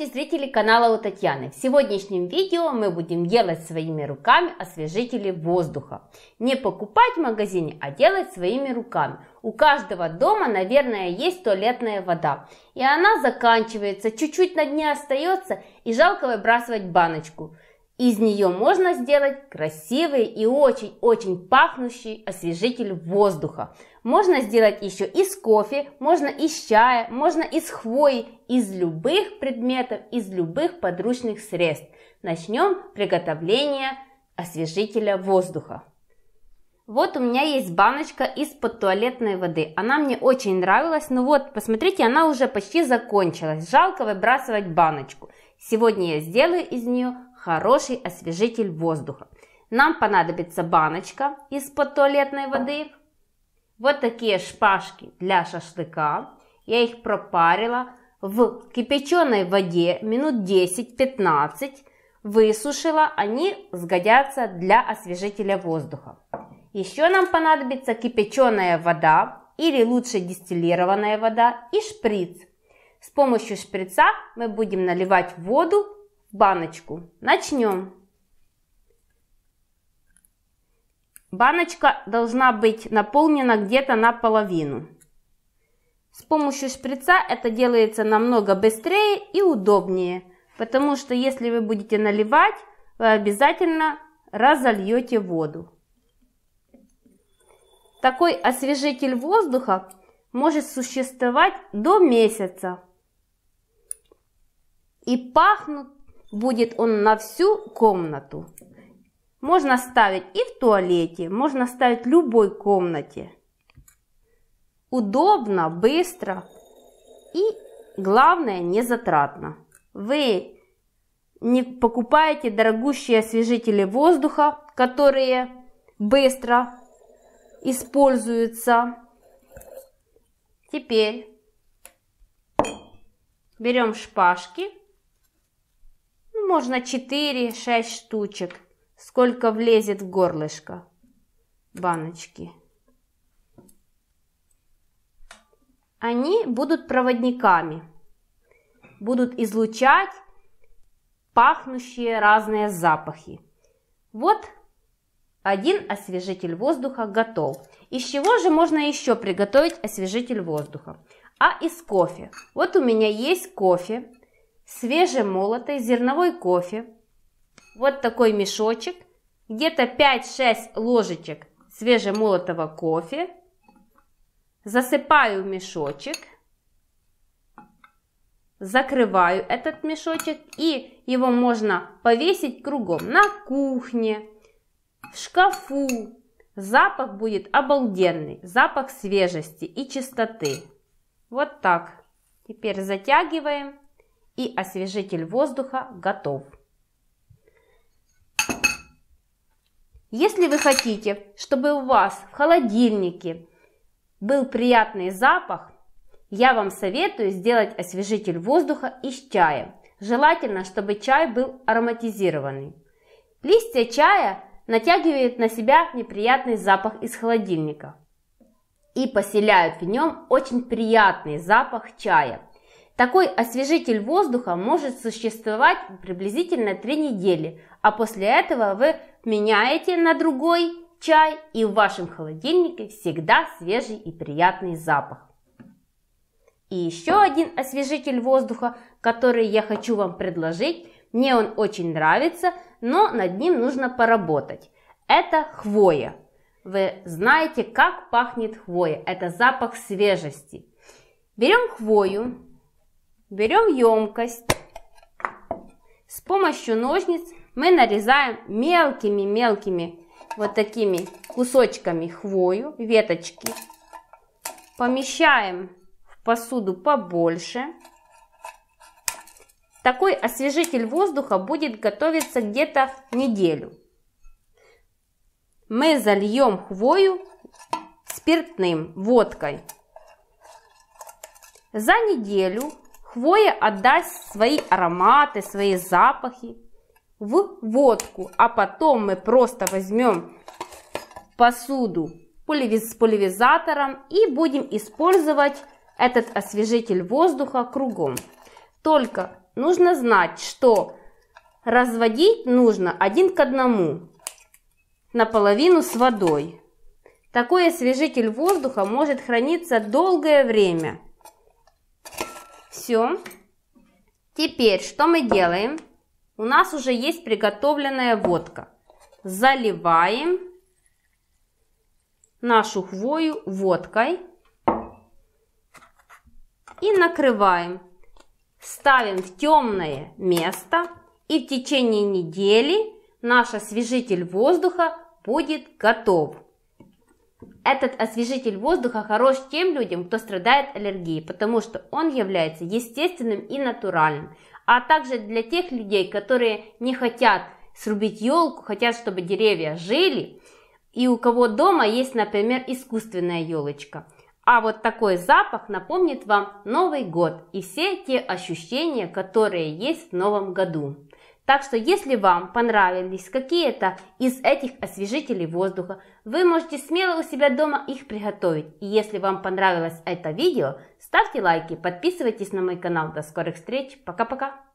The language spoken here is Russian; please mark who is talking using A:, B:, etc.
A: Здравствуйте, зрители канала у Татьяны! В сегодняшнем видео мы будем делать своими руками освежители воздуха. Не покупать в магазине, а делать своими руками. У каждого дома, наверное, есть туалетная вода. И она заканчивается, чуть-чуть на дне остается, и жалко выбрасывать баночку. Из нее можно сделать красивый и очень-очень пахнущий освежитель воздуха. Можно сделать еще из кофе, можно из чая, можно из хвои, из любых предметов, из любых подручных средств. Начнем приготовление освежителя воздуха. Вот у меня есть баночка из-под туалетной воды. Она мне очень нравилась. Ну вот, посмотрите, она уже почти закончилась. Жалко выбрасывать баночку. Сегодня я сделаю из нее хороший освежитель воздуха. Нам понадобится баночка из-под туалетной воды, вот такие шпажки для шашлыка. Я их пропарила в кипяченой воде минут 10-15, высушила, они сгодятся для освежителя воздуха. Еще нам понадобится кипяченая вода или лучше дистиллированная вода и шприц. С помощью шприца мы будем наливать воду в баночку. Начнем! Баночка должна быть наполнена где-то наполовину. С помощью шприца это делается намного быстрее и удобнее, потому что если вы будете наливать, вы обязательно разольете воду. Такой освежитель воздуха может существовать до месяца. И пахнут будет он на всю комнату. Можно ставить и в туалете, можно ставить в любой комнате. Удобно, быстро и, главное, не затратно. Вы не покупаете дорогущие освежители воздуха, которые быстро используются. Теперь берем шпажки, можно 4-6 штучек сколько влезет в горлышко баночки. Они будут проводниками, будут излучать пахнущие разные запахи. Вот один освежитель воздуха готов. Из чего же можно еще приготовить освежитель воздуха? А из кофе. Вот у меня есть кофе, свежемолотый зерновой кофе вот такой мешочек, где-то 5-6 ложечек свежемолотого кофе, засыпаю мешочек, закрываю этот мешочек и его можно повесить кругом на кухне, в шкафу. Запах будет обалденный, запах свежести и чистоты. Вот так. Теперь затягиваем и освежитель воздуха готов. Если вы хотите, чтобы у вас в холодильнике был приятный запах, я вам советую сделать освежитель воздуха из чая. Желательно, чтобы чай был ароматизированный. Листья чая натягивают на себя неприятный запах из холодильника и поселяют в нем очень приятный запах чая. Такой освежитель воздуха может существовать приблизительно 3 недели, а после этого вы меняете на другой чай, и в вашем холодильнике всегда свежий и приятный запах. И еще один освежитель воздуха, который я хочу вам предложить. Мне он очень нравится, но над ним нужно поработать. Это хвоя. Вы знаете, как пахнет хвоя. Это запах свежести. Берем хвою, берем емкость. С помощью ножниц мы нарезаем мелкими-мелкими вот такими кусочками хвою, веточки. Помещаем в посуду побольше. Такой освежитель воздуха будет готовиться где-то неделю. Мы зальем хвою спиртным, водкой. За неделю хвоя отдаст свои ароматы, свои запахи в водку, а потом мы просто возьмем посуду с поливизатором и будем использовать этот освежитель воздуха кругом. Только нужно знать, что разводить нужно один к одному, наполовину с водой. Такой освежитель воздуха может храниться долгое время. Все. Теперь что мы делаем? у нас уже есть приготовленная водка. Заливаем нашу хвою водкой и накрываем. Ставим в темное место и в течение недели наш освежитель воздуха будет готов. Этот освежитель воздуха хорош тем людям, кто страдает аллергией, потому что он является естественным и натуральным а также для тех людей, которые не хотят срубить елку, хотят, чтобы деревья жили, и у кого дома есть, например, искусственная елочка. А вот такой запах напомнит вам Новый год и все те ощущения, которые есть в Новом году. Так что если вам понравились какие-то из этих освежителей воздуха, вы можете смело у себя дома их приготовить. И если вам понравилось это видео, ставьте лайки, подписывайтесь на мой канал. До скорых встреч. Пока-пока.